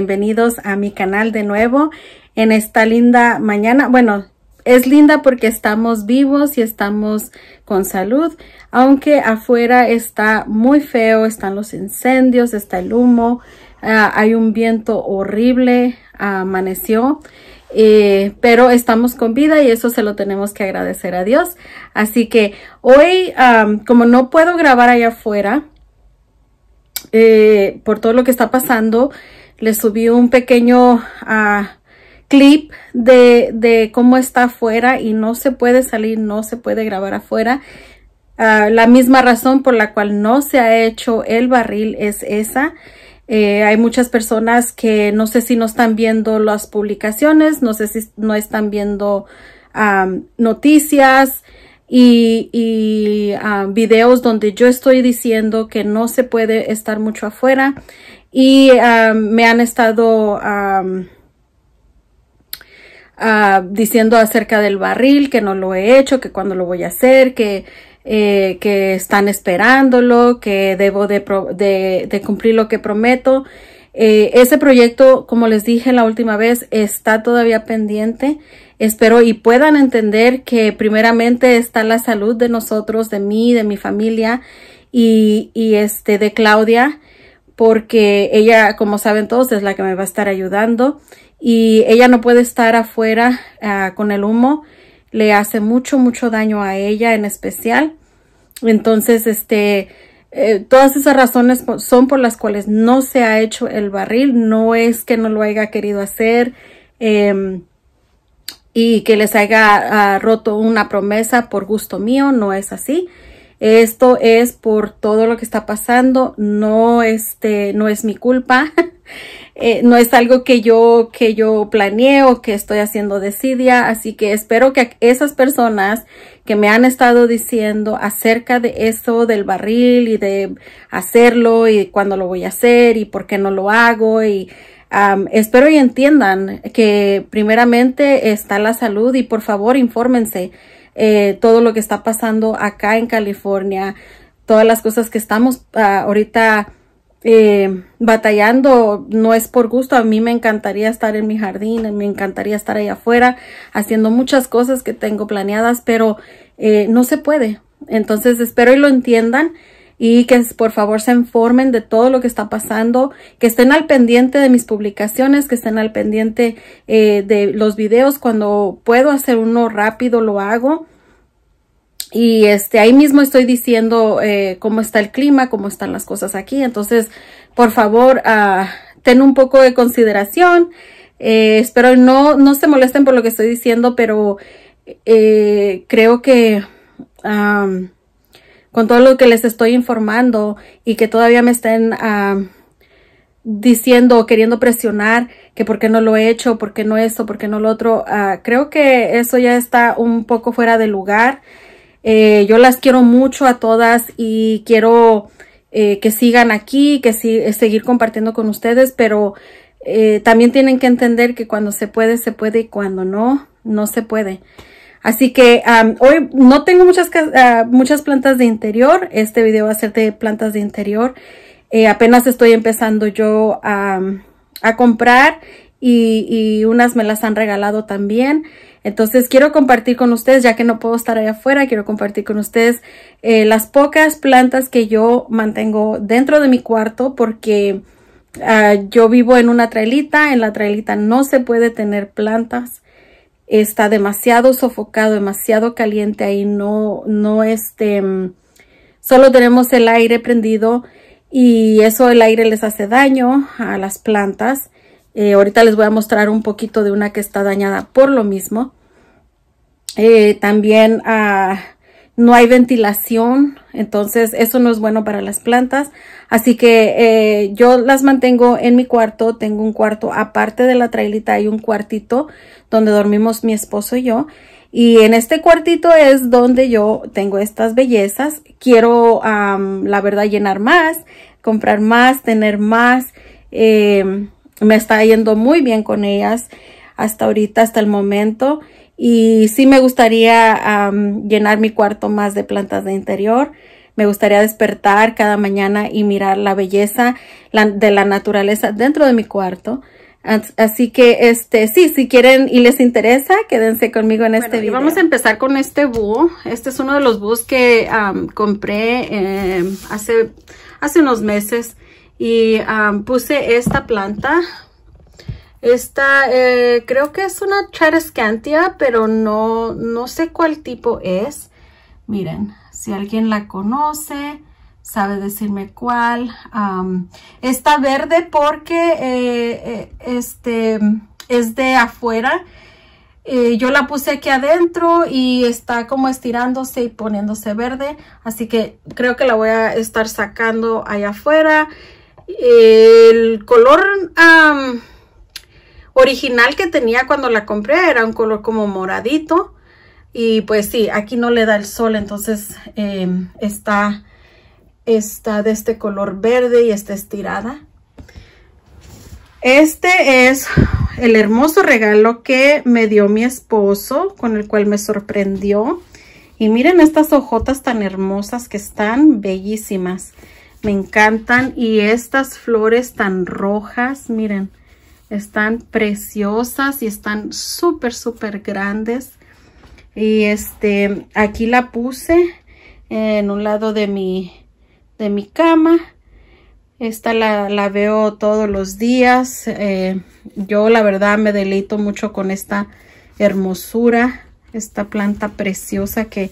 bienvenidos a mi canal de nuevo en esta linda mañana. Bueno, es linda porque estamos vivos y estamos con salud, aunque afuera está muy feo, están los incendios, está el humo, ah, hay un viento horrible, amaneció. Eh, pero estamos con vida y eso se lo tenemos que agradecer a Dios. Así que hoy, como no puedo grabar allá afuera, eh, por todo lo que está pasando, le subí un pequeño ah, clip de, cómo está afuera y no se puede salir, no se puede grabar afuera. Ah, la misma razón por la cual no se ha hecho el barril es esa. Eh, hay muchas personas que no sé si no están viendo las publicaciones, no sé si no están viendo ah, noticias y, videos donde yo estoy diciendo que no se puede estar mucho afuera y ah, me han estado ah, diciendo acerca del barril, que no lo he hecho, que cuándo lo voy a hacer, que, eh, están esperándolo, que debo de, cumplir lo que prometo. Eh, ese proyecto, como les dije la última vez, está todavía pendiente. Espero y puedan entender que primeramente está la salud de nosotros, de mí, de mi familia y, y este de Claudia porque ella, como saben todos, es la que me va a estar ayudando y ella no puede estar afuera ah, con el humo. Le hace mucho, mucho daño a ella en especial. Entonces, este, eh, todas esas razones son por las cuales no se ha hecho el barril. No es que no lo haya querido hacer em, y que les haya ah, roto una promesa por gusto mío. No es así. Esto es por todo lo que está pasando. No, este, no es mi culpa. Eh, no es algo que yo, que yo planeo, que estoy haciendo de desidia. Así que espero que esas personas que me han estado diciendo acerca de eso del barril y de hacerlo y cuándo lo voy a hacer y por qué no lo hago y espero y entiendan que primeramente está la salud y por favor infórmense. Eh, todo lo que está pasando acá en California, todas las cosas que estamos ah, ahorita eh, batallando no es por gusto. A mí me encantaría estar en mi jardín, me encantaría estar ahí afuera haciendo muchas cosas que tengo planeadas, pero eh, no se puede. Entonces espero y lo entiendan y que por favor se informen de todo lo que está pasando, que estén al pendiente de mis publicaciones, que estén al pendiente eh, de los videos. Cuando puedo hacer uno rápido lo hago. Y este, ahí mismo estoy diciendo eh, cómo está el clima, cómo están las cosas aquí. Entonces, por favor, ah, ten un poco de consideración. Eh, espero no, no se molesten por lo que estoy diciendo, pero creo que con todo lo que les estoy informando y que todavía me estén ah, diciendo o queriendo presionar que por qué no lo he hecho, por qué no esto, por qué no lo otro, ah, creo que eso ya está un poco fuera de lugar. Eh, yo las quiero mucho a todas y quiero eh, que sigan aquí, que si, eh, seguir compartiendo con ustedes, pero también tienen que entender que cuando se puede, se puede y cuando no, no se puede. Así que hoy no tengo muchas, ah, muchas plantas de interior. Este video va a ser de plantas de interior. Eh, apenas estoy empezando yo a, comprar y, unas me las han regalado también. Entonces quiero compartir con ustedes, ya que no puedo estar allá afuera, quiero compartir con ustedes eh, las pocas plantas que yo mantengo dentro de mi cuarto porque ah, yo vivo en una trailita, en la trailita no se puede tener plantas está demasiado sofocado, demasiado caliente ahí, no, no este, mm, solo tenemos el aire prendido y eso el aire les hace daño a las plantas. Eh, ahorita les voy a mostrar un poquito de una que está dañada por lo mismo. Eh, también ah, no hay ventilación, entonces eso no es bueno para las plantas. Así que eh, yo las mantengo en mi cuarto, tengo un cuarto aparte de la trailita, hay un cuartito donde dormimos mi esposo y yo. Y en este cuartito es donde yo tengo estas bellezas. Quiero, la verdad, llenar más, comprar más, tener más. Em, me está yendo muy bien con ellas hasta ahorita, hasta el momento. Y sí me gustaría llenar mi cuarto más de plantas de interior. Me gustaría despertar cada mañana y mirar la belleza de la naturaleza dentro de mi cuarto. Así que, este, sí, si quieren y les interesa, quédense conmigo en este video. vamos a empezar con este búho. Este es uno de los búhos que compré em, hace, hace unos meses. Y puse esta planta. Esta, eh, creo que es una escantia, pero no sé cuál tipo es. Miren, si alguien la conoce, sabe decirme cuál. está verde porque eh, eh, este, es de afuera. Eh, yo la puse aquí adentro y está como estirándose y poniéndose verde. Así que creo que la voy a estar sacando allá afuera. El color original que tenía cuando la compré era un color como moradito. Y pues sí, aquí no le da el sol, entonces em, está está de este color verde y está estirada. Este es el hermoso regalo que me dio mi esposo, con el cual me sorprendió. Y miren estas hojotas tan hermosas que están bellísimas. Me encantan. Y estas flores tan rojas, miren, están preciosas y están súper, súper grandes. Y este, aquí la puse en un lado de mi de mi cama. Esta la, veo todos los días. Eh, yo la verdad me deleito mucho con esta hermosura, esta planta preciosa que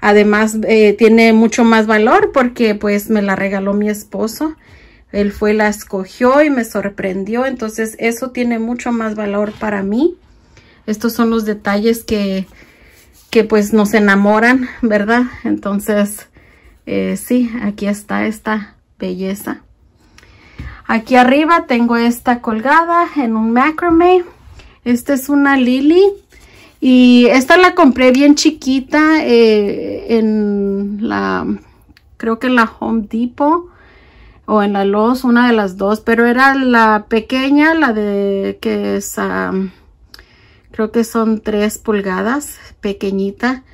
además eh, tiene mucho más valor porque pues me la regaló mi esposo. Él fue, la escogió y me sorprendió. Entonces eso tiene mucho más valor para mí. Estos son los detalles que, que pues nos enamoran, ¿verdad? Entonces eh, sí, aquí está esta belleza. Aquí arriba tengo esta colgada en un macrame. Esta es una lily. Y esta la compré bien chiquita eh, en la, creo que en la Home Depot o en la Lowe's, una de las dos. Pero era la pequeña, la de que es, ah, creo que son tres pulgadas, pequeñita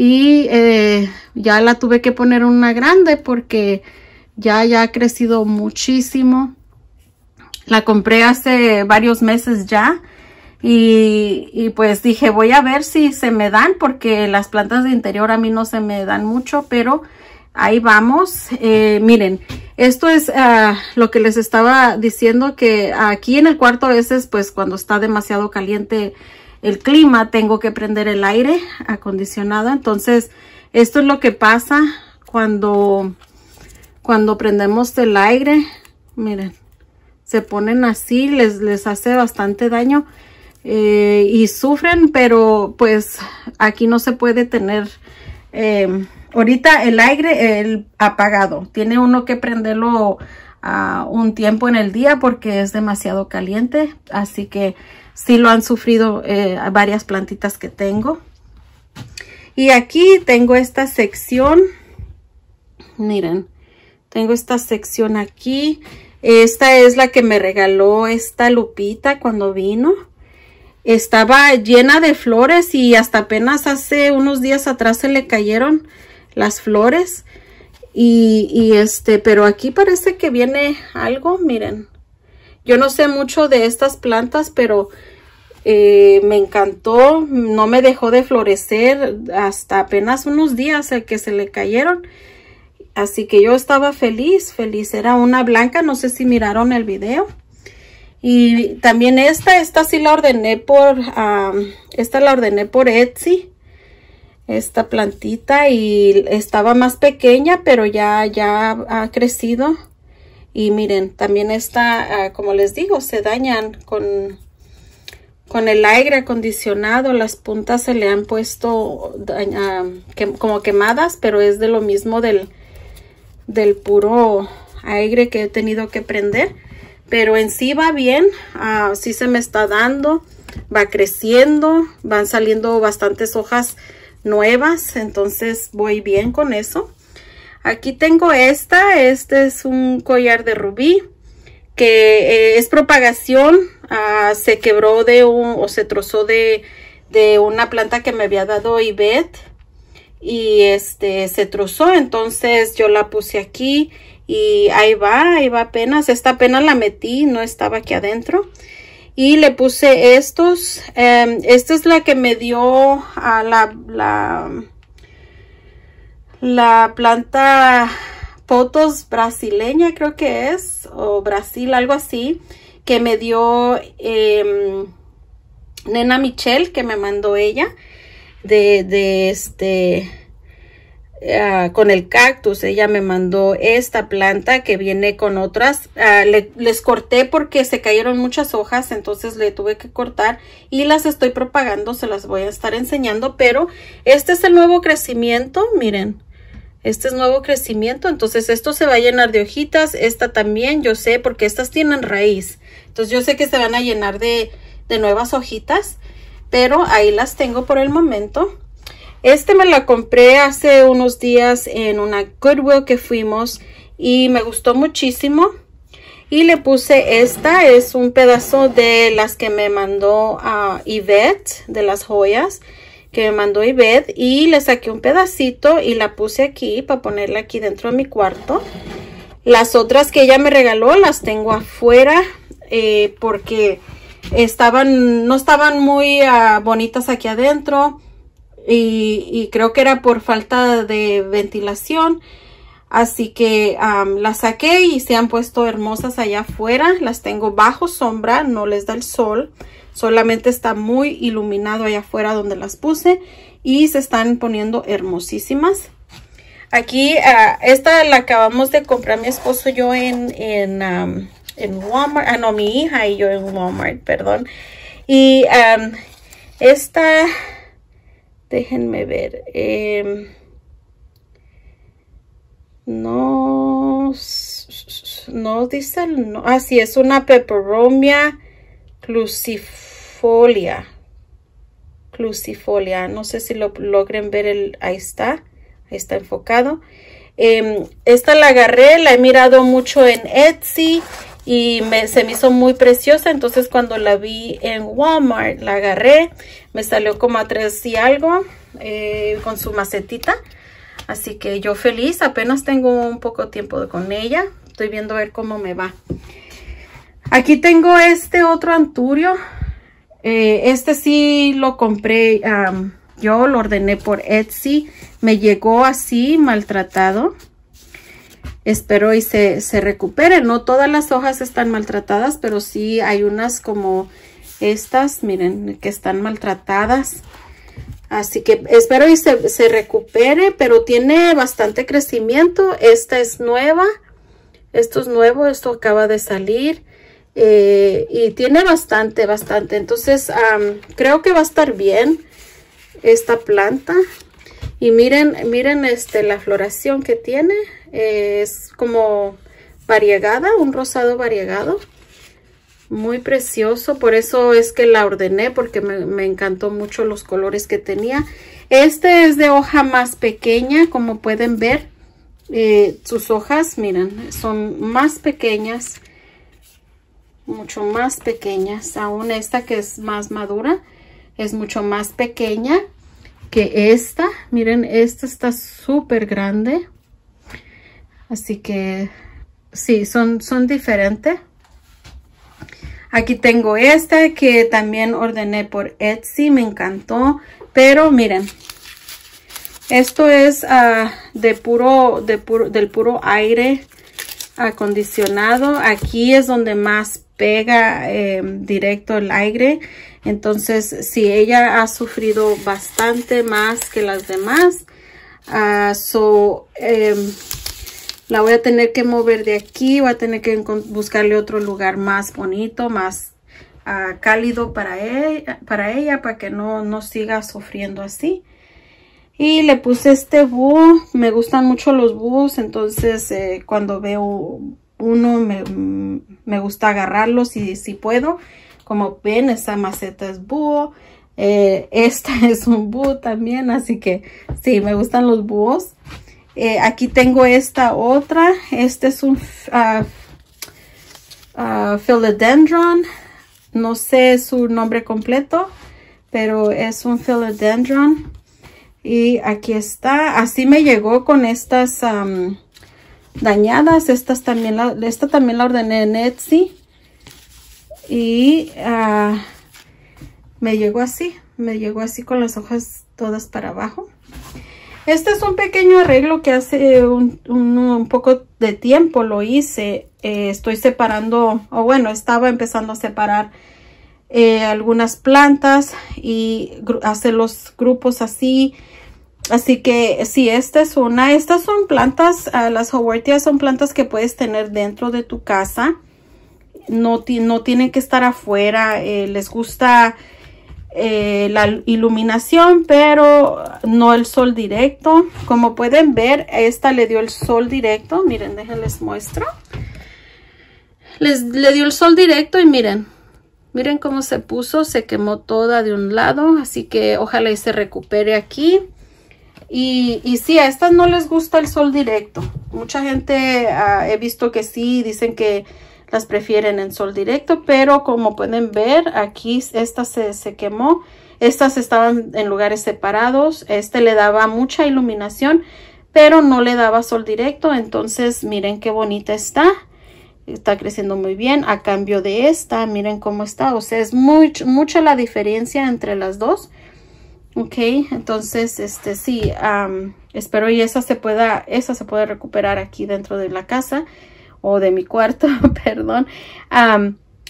y eh, ya la tuve que poner una grande porque ya, ya ha crecido muchísimo. La compré hace varios meses ya y, pues dije voy a ver si se me dan porque las plantas de interior a mí no se me dan mucho, pero ahí vamos. Eh, miren, esto es ah, lo que les estaba diciendo que aquí en el cuarto a veces pues cuando está demasiado caliente el clima, tengo que prender el aire acondicionado. Entonces, esto es lo que pasa cuando, cuando prendemos el aire. Miren, se ponen así, les, les hace bastante daño eh, y sufren, pero pues aquí no se puede tener... Em, ahorita el aire el apagado tiene uno que prenderlo a ah, un tiempo en el día porque es demasiado caliente así que sí lo han sufrido eh, varias plantitas que tengo. Y aquí tengo esta sección. Miren, tengo esta sección aquí. Esta es la que me regaló esta Lupita cuando vino. Estaba llena de flores y hasta apenas hace unos días atrás se le cayeron las flores. Y, y este, pero aquí parece que viene algo, miren. Yo no sé mucho de estas plantas, pero eh, me encantó. No me dejó de florecer hasta apenas unos días que se le cayeron. Así que yo estaba feliz, feliz. Era una blanca, no sé si miraron el video. Y también esta, esta sí la ordené por, esta la ordené por Etsy. Esta plantita y estaba más pequeña, pero ya, ya ha crecido. Y miren, también está, ah, como les digo, se dañan con, con el aire acondicionado. Las puntas se le han puesto ah, como quemadas, pero es de lo mismo del, del puro aire que he tenido que prender. Pero en sí va bien, ah, sí se me está dando, va creciendo, van saliendo bastantes hojas nuevas, entonces voy bien con eso. Aquí tengo esta, este es un collar de rubí que eh, es propagación, ah, se quebró de un, o se trozó de, de una planta que me había dado Ivette y este se trozó, entonces yo la puse aquí y ahí va, ahí va apenas, esta apenas la metí, no estaba aquí adentro y le puse estos, em, esta es la que me dio a ah, la la planta fotos brasileña creo que es, o Brasil, algo así, que me dio em, Nena Michelle, que me mandó ella, de, de este, ah, con el cactus. Ella me mandó esta planta que viene con otras. Ah, les corté porque se cayeron muchas hojas, entonces le tuve que cortar y las estoy propagando, se las voy a estar enseñando, pero este es el nuevo crecimiento, miren. Este es nuevo crecimiento, entonces esto se va a llenar de hojitas. Esta también, yo sé, porque estas tienen raíz. Entonces yo sé que se van a llenar de, nuevas hojitas, pero ahí las tengo por el momento. Este me la compré hace unos días en una Goodwill que fuimos y me gustó muchísimo. Y le puse esta, es un pedazo de las que me mandó a ah, Yvette, de las joyas que me mandó Ibed y le saqué un pedacito y la puse aquí para ponerla aquí dentro de mi cuarto. Las otras que ella me regaló las tengo afuera eh, porque estaban, no estaban muy ah, bonitas aquí adentro y, creo que era por falta de ventilación. Así que las saqué y se han puesto hermosas allá afuera. Las tengo bajo sombra, no les da el sol. Solamente está muy iluminado allá afuera donde las puse y se están poniendo hermosísimas. Aquí, ah, esta la acabamos de comprar mi esposo y yo en, Walmart. Ah, no, mi hija y yo en Walmart, perdón. Y esta, déjenme ver. Em, no, no dice no. Ah, es una peperomia cruciforme Folia, No sé si lo logren ver. El, ahí está. Ahí está enfocado. Em, esta la agarré. La he mirado mucho en Etsy. Y se me hizo muy preciosa. Entonces cuando la vi en Walmart. La agarré. Me salió como a tres y algo. Eh, con su macetita. Así que yo feliz. Apenas tengo un poco tiempo con ella. Estoy viendo a ver cómo me va. Aquí tengo este otro anturio. Eh, este sí lo compré, yo lo ordené por Etsy. Me llegó así, maltratado. Espero y se, recupere. No todas las hojas están maltratadas, pero sí hay unas como estas, miren, que están maltratadas. Así que espero y se, se, recupere, pero tiene bastante crecimiento. Esta es nueva. Esto es nuevo, esto acaba de salir. Eh, y tiene bastante, bastante. Entonces, creo que va a estar bien esta planta. Y miren, miren este, la floración que tiene. es como variegada, un rosado variegado. Muy precioso, por eso es que la ordené, porque me, encantó mucho los colores que tenía. Este es de hoja más pequeña, como pueden ver. Eh, sus hojas, miren, son más pequeñas mucho más pequeñas. Aún esta que es más madura es mucho más pequeña que esta. Miren, esta está súper grande. Así que sí, son, son diferentes. Aquí tengo esta que también ordené por Etsy, me encantó. Pero miren, esto es ah, de puro, de puro, del puro aire acondicionado. Aquí es donde más pega em, directo el aire. Entonces, si ella ha sufrido bastante más que las demás, ah, em, la voy a tener que mover de aquí. Voy a tener que buscarle otro lugar más bonito, más ah, cálido para ella, para ella, para que no, no siga sufriendo así. Y le puse este búho. Me gustan mucho los búhos. Entonces, eh, cuando veo uno me, gusta agarrarlo si, si, puedo. Como ven, esta maceta es búho. Eh, esta es un búho también, así que sí, me gustan los búhos. Eh, aquí tengo esta otra. Este es un ah, ah, philodendron. No sé su nombre completo, pero es un philodendron. Y aquí está. Así me llegó con estas dañadas. Estas también esta también la ordené en Etsy. Y ah, me llegó así. Me llegó así con las hojas todas para abajo. Este es un pequeño arreglo que hace un, poco de tiempo lo hice. Eh, estoy separando, o bueno, estaba empezando a separar eh, algunas plantas y hacer los grupos así. Así que si esta es una, estas son plantas, ah, las Hawortias son plantas que puedes tener dentro de tu casa. No, no tienen que estar afuera, eh, les gusta eh, la iluminación, pero no el sol directo. Como pueden ver, esta le dio el sol directo. Miren, déjenles muestro. Les, le dio el sol directo y miren, miren cómo se puso. Se quemó toda de un lado, así que ojalá y se recupere aquí. Y, sí, a estas no les gusta el sol directo. Mucha gente ah, he visto que sí, dicen que las prefieren en sol directo, pero como pueden ver, aquí esta se, quemó. Estas estaban en lugares separados. Este le daba mucha iluminación, pero no le daba sol directo. Entonces, miren qué bonita está está creciendo muy bien a cambio de esta miren cómo está o sea es mucha la diferencia entre las dos Ok, entonces, este sí, espero y esa se pueda, esa se puede recuperar aquí dentro de la casa o de mi cuarto, perdón.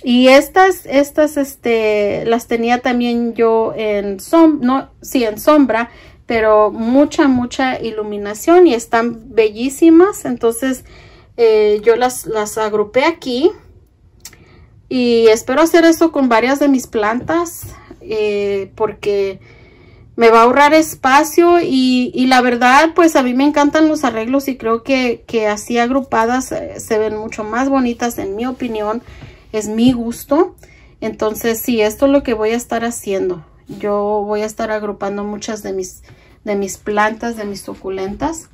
y estas, estas, este, las tenía también yo en sombra, no, sí, en sombra, pero mucha, mucha iluminación y están bellísimas. Entonces, eh, yo las, las agrupé aquí y espero hacer eso con varias de mis plantas eh, porque me va a ahorrar espacio y, la verdad pues a mí me encantan los arreglos y creo que, así agrupadas eh, se ven mucho más bonitas en mi opinión es mi gusto entonces sí esto es lo que voy a estar haciendo yo voy a estar agrupando muchas de mis de mis plantas de mis suculentas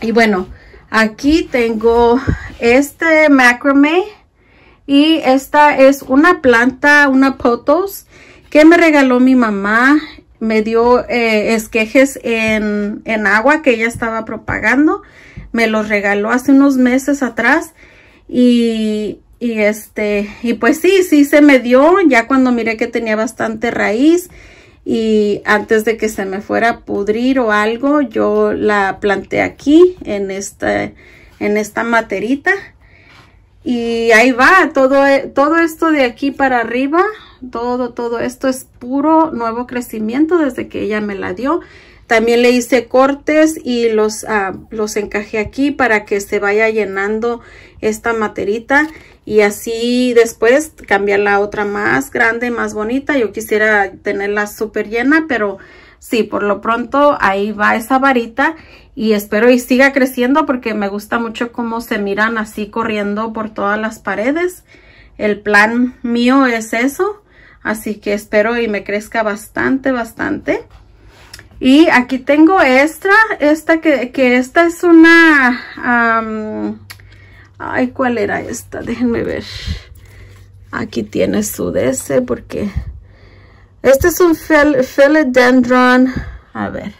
y bueno aquí tengo este macrame y esta es una planta una potos que me regaló mi mamá me dio eh, esquejes en, agua que ella estaba propagando. Me los regaló hace unos meses atrás y, este, y pues sí, sí se me dio ya cuando miré que tenía bastante raíz y antes de que se me fuera a pudrir o algo, yo la planté aquí en esta, en esta materita. Y ahí va, todo, todo esto de aquí para arriba todo, todo esto es puro nuevo crecimiento desde que ella me la dio. También le hice cortes y los, ah, los encajé aquí para que se vaya llenando esta materita y así después cambiar la otra más grande, más bonita. Yo quisiera tenerla súper llena, pero sí, por lo pronto ahí va esa varita y espero y siga creciendo porque me gusta mucho cómo se miran así corriendo por todas las paredes. El plan mío es eso Así que espero y me crezca bastante, bastante. Y aquí tengo esta, esta que, que esta es una... ay, ¿cuál era esta? Déjenme ver. Aquí tiene su DC porque... Este es un A ver,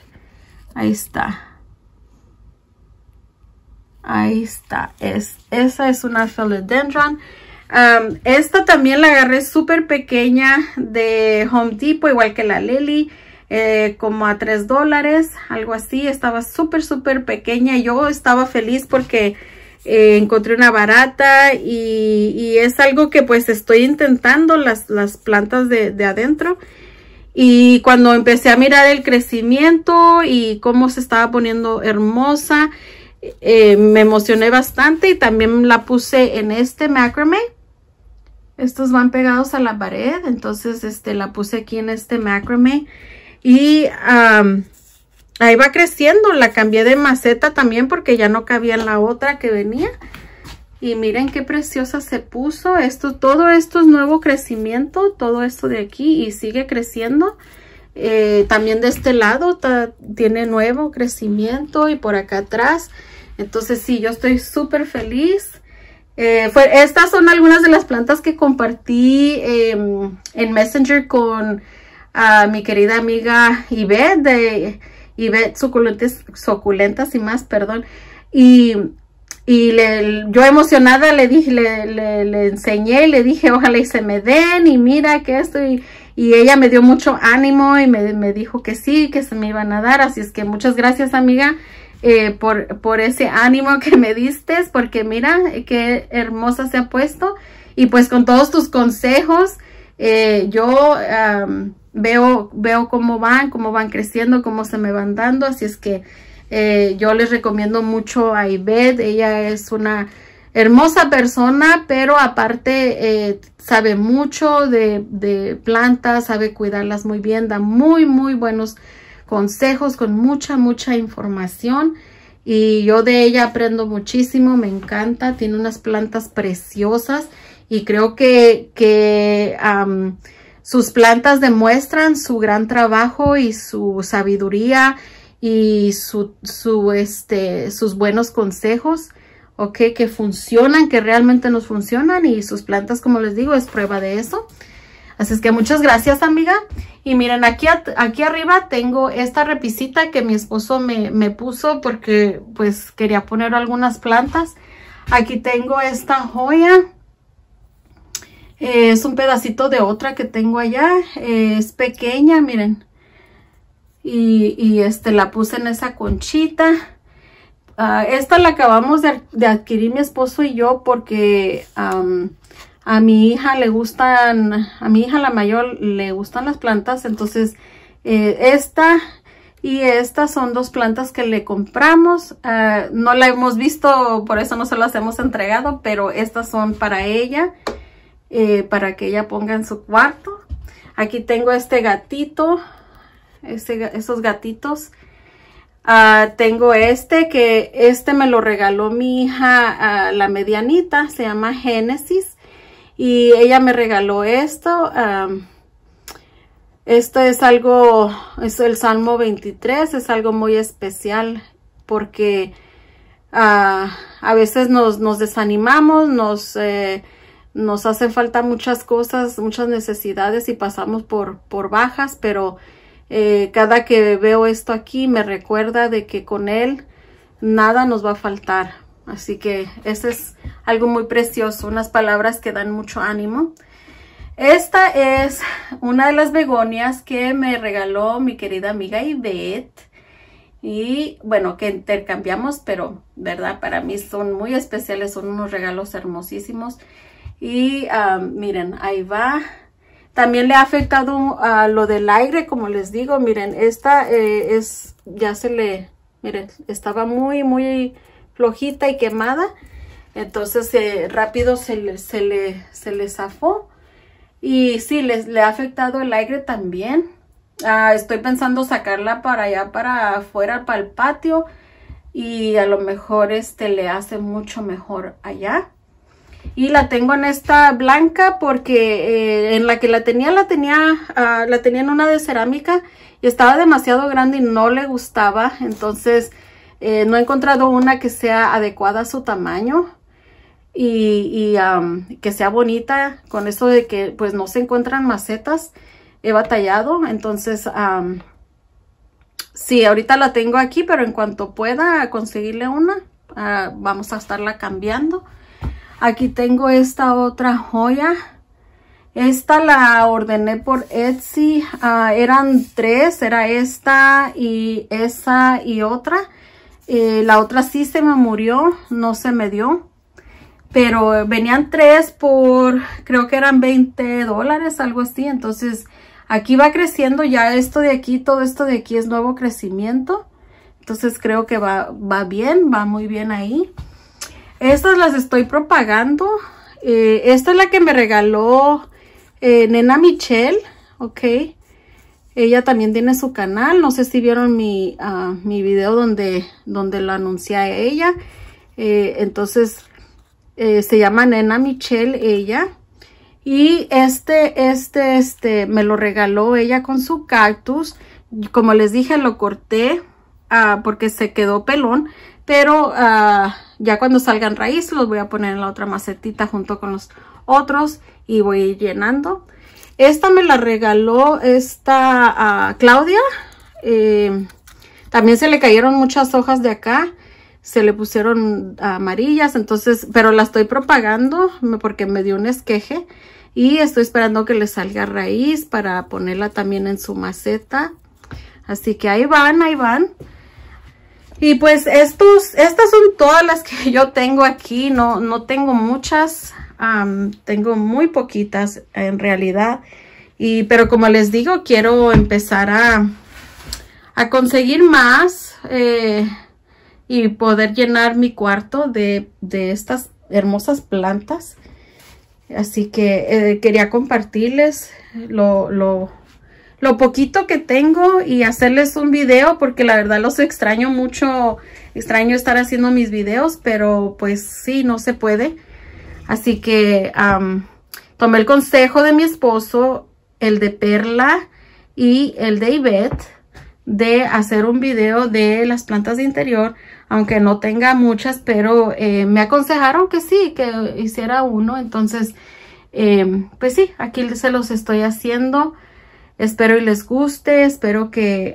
ahí está. Ahí está. Es, esa es una philodendron esta también la agarré súper pequeña de Home Depot, igual que la Lily, eh, como a 3 dólares, algo así. Estaba súper, súper pequeña. Yo estaba feliz porque eh, encontré una barata y, es algo que pues estoy intentando las, las plantas de, adentro. Y cuando empecé a mirar el crecimiento y cómo se estaba poniendo hermosa, eh, me emocioné bastante y también la puse en este macrame estos van pegados a la pared, entonces este, la puse aquí en este macrame. Y ahí va creciendo, la cambié de maceta también porque ya no cabía en la otra que venía. Y miren qué preciosa se puso. Esto, todo esto es nuevo crecimiento, todo esto de aquí y sigue creciendo. Eh, también de este lado tiene nuevo crecimiento y por acá atrás. Entonces sí, yo estoy súper feliz. Eh, estas son algunas de las plantas que compartí em, en Messenger con mi querida amiga Ivette de Ivette Suculentas, Suculentas y más, perdón. Y, yo emocionada le dije, le, le, enseñé, le dije, ojalá y se me den y mira que esto. Y, ella me dio mucho ánimo y me, me dijo que sí, que se me iban a dar. Así es que muchas gracias amiga. Eh, por, ese ánimo que me diste, porque mira qué hermosa se ha puesto. Y pues con todos tus consejos, eh, yo veo, veo cómo van, cómo van creciendo, cómo se me van dando. Así es que eh, yo les recomiendo mucho a Ivette. Ella es una hermosa persona, pero aparte sabe mucho de, de plantas, sabe cuidarlas muy bien, da muy, muy buenos consejos, con mucha, mucha información. Y yo de ella aprendo muchísimo, me encanta, tiene unas plantas preciosas y creo que, que sus plantas demuestran su gran trabajo y su sabiduría y su, su, este, sus buenos consejos, ok, que funcionan, que realmente nos funcionan y sus plantas, como les digo, es prueba de eso. Así es que muchas gracias, amiga. Y miren, aquí, aquí arriba tengo esta repisita que mi esposo me, puso porque pues quería poner algunas plantas. Aquí tengo esta joya. Eh, es un pedacito de otra que tengo allá. Eh, es pequeña, miren. Y, este la puse en esa conchita. Ah, esta la acabamos de, adquirir mi esposo y yo porque a mi hija le gustan, a mi hija la mayor le gustan las plantas, entonces eh, esta y esta son dos plantas que le compramos. Eh, no la hemos visto, por eso no se las hemos entregado, pero estas son para ella, eh, para que ella ponga en su cuarto. Aquí tengo este gatito, esos estos gatitos. Ah, tengo este que este me lo regaló mi hija, ah, la medianita, se llama Génesis y ella me regaló esto. esto es algo, es el Salmo 23, es algo muy especial porque ah, a veces nos, desanimamos, eh, nos, hacen falta muchas cosas, muchas necesidades y pasamos por, por bajas, pero eh, cada que veo esto aquí me recuerda de que con Él nada nos va a faltar. Así que eso este es algo muy precioso, unas palabras que dan mucho ánimo. Esta es una de las begonias que me regaló mi querida amiga Ivette. Y bueno, que intercambiamos, pero verdad, para mí son muy especiales, son unos regalos hermosísimos. Y miren, ahí va. También le ha afectado a lo del aire, como les digo. Miren, esta eh, es, ya se le, miren, estaba muy, muy flojita y quemada. Entonces eh, rápido se le, se, le, se zafó. Y sí, les, le ha afectado el aire también. Ah, estoy pensando sacarla para allá, para afuera, para el patio. Y a lo mejor este le hace mucho mejor allá. Y la tengo en esta blanca porque eh, en la que la tenía, la tenía, ah, la tenía en una de cerámica. Y estaba demasiado grande y no le gustaba. Entonces eh, no he encontrado una que sea adecuada a su tamaño y, que sea bonita. Con eso de que pues no se encuentran macetas, he batallado. Entonces, sí, ahorita la tengo aquí, pero en cuanto pueda conseguirle una, ah, vamos a estarla cambiando. Aquí tengo esta otra joya. Esta la ordené por Etsy. Ah, eran tres, era esta y esa y otra. Eh, la otra sí se me murió, no se me dio. Pero venían tres por, creo que eran 20 dólares, algo así. Entonces, aquí va creciendo ya esto de aquí, todo esto de aquí es nuevo crecimiento. Entonces, creo que va, va bien, va muy bien ahí. Estas las estoy propagando. Eh, esta es la que me regaló eh, Nena Michelle, ok. Ella también tiene su canal. No sé si vieron mi, ah, video donde, donde la anuncié a ella. Eh, entonces, eh, se llama Nena Michelle ella. Y este, este, este, me lo regaló ella con su cactus. Como les dije, lo corté ah, porque se quedó pelón. Pero ah, ya cuando salgan raíz los voy a poner en la otra macetita junto con los otros y voy llenando. Esta me la regaló esta ah, Claudia. Eh, también se le cayeron muchas hojas de acá. Se le pusieron amarillas, entonces, pero la estoy propagando porque me dio un esqueje. Y estoy esperando que le salga raíz para ponerla también en su maceta. Así que ahí van, ahí van. Y pues estos, estas son todas las que yo tengo aquí, no, no tengo muchas tengo muy poquitas en realidad. Y, pero como les digo, quiero empezar a, conseguir más eh, y poder llenar mi cuarto de, estas hermosas plantas. Así que eh, quería compartirles lo, lo, poquito que tengo y hacerles un video porque la verdad los extraño mucho. Extraño estar haciendo mis videos, pero pues sí, no se puede. Así que tomé el consejo de mi esposo, el de Perla y el de Ivette, de hacer un video de las plantas de interior, aunque no tenga muchas, pero eh, me aconsejaron que sí, que hiciera uno. Entonces, em, pues sí, aquí se los estoy haciendo. Espero y les guste, espero que,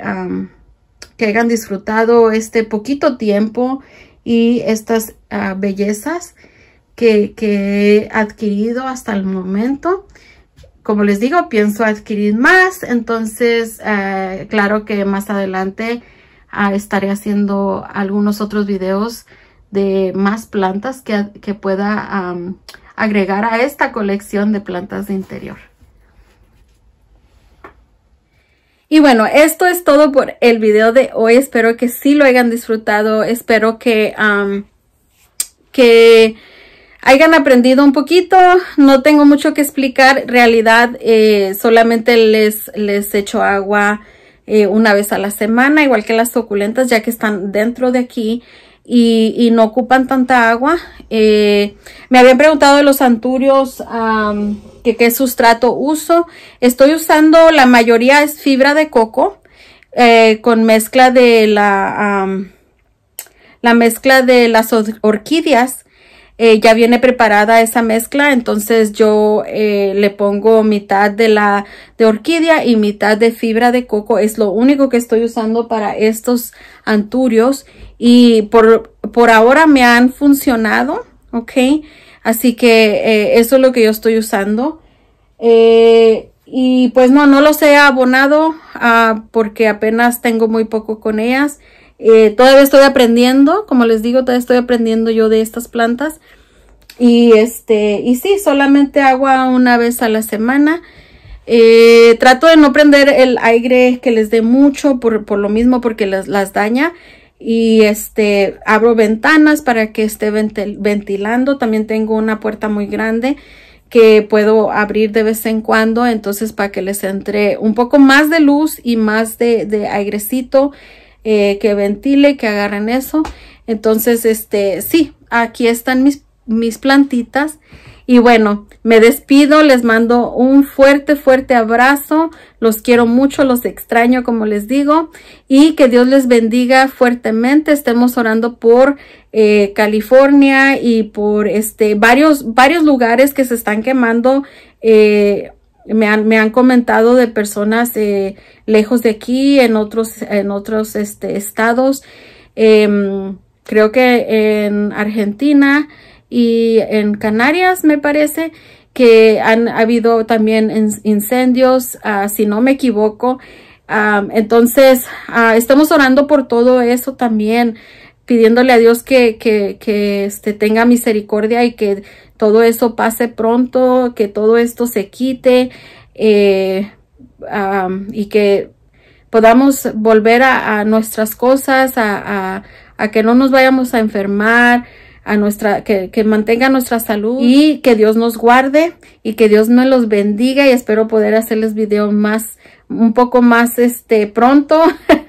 hayan disfrutado este poquito tiempo y estas ah, bellezas que, he adquirido hasta el momento como les digo, pienso adquirir más. Entonces, eh, claro que más adelante ah, estaré haciendo algunos otros videos de más plantas que, pueda agregar a esta colección de plantas de interior. Y bueno, esto es todo por el video de hoy. Espero que sí lo hayan disfrutado. Espero que... que hayan aprendido un poquito. No tengo mucho que explicar. Realidad, eh, solamente les, les echo agua eh, una vez a la semana, igual que las suculentas, ya que están dentro de aquí y, no ocupan tanta agua. Eh, me habían preguntado de los anturios que qué sustrato uso. Estoy usando, la mayoría es fibra de coco con mezcla de la... la mezcla de las orquídeas eh, ya viene preparada esa mezcla, entonces yo eh, le pongo mitad de la de orquídea y mitad de fibra de coco. Es lo único que estoy usando para estos anturios y por, ahora me han funcionado, ¿ok? Así que eh, eso es lo que yo estoy usando. y pues no, no los he abonado ah, porque apenas tengo muy poco con ellas. Eh, todavía estoy aprendiendo, como les digo, todavía estoy aprendiendo yo de estas plantas. Y este, y sí, solamente agua una vez a la semana. Eh, trato de no prender el aire que les dé mucho por, lo mismo porque las, daña. Y este, abro ventanas para que esté ventilando. También tengo una puerta muy grande que puedo abrir de vez en cuando. Entonces para que les entre un poco más de luz y más de, de airecito. Eh, que ventile, que agarren eso. Entonces, este, sí, aquí están mis, mis plantitas. Y bueno, me despido, les mando un fuerte, fuerte abrazo. Los quiero mucho, los extraño, como les digo. Y que Dios les bendiga fuertemente. Estemos orando por eh, California y por este varios, varios lugares que se están quemando. Eh, me han, me han comentado de personas eh, lejos de aquí, en otros, en otros este, estados. Em, creo que en Argentina y en Canarias, me parece, que han habido también incendios, ah, si no me equivoco. entonces, ah, estamos orando por todo eso también pidiéndole a Dios que, que, este, tenga misericordia y que todo eso pase pronto, que todo esto se quite eh, y que podamos volver a, nuestras cosas, a, que no nos vayamos a enfermar, a nuestra, que, que, mantenga nuestra salud y que Dios nos guarde y que Dios nos los bendiga y espero poder hacerles video más un poco más este pronto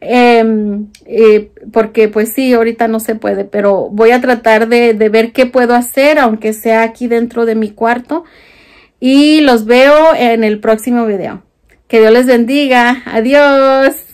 em, eh, porque pues sí ahorita no se puede pero voy a tratar de, de, ver qué puedo hacer aunque sea aquí dentro de mi cuarto y los veo en el próximo video que Dios les bendiga adiós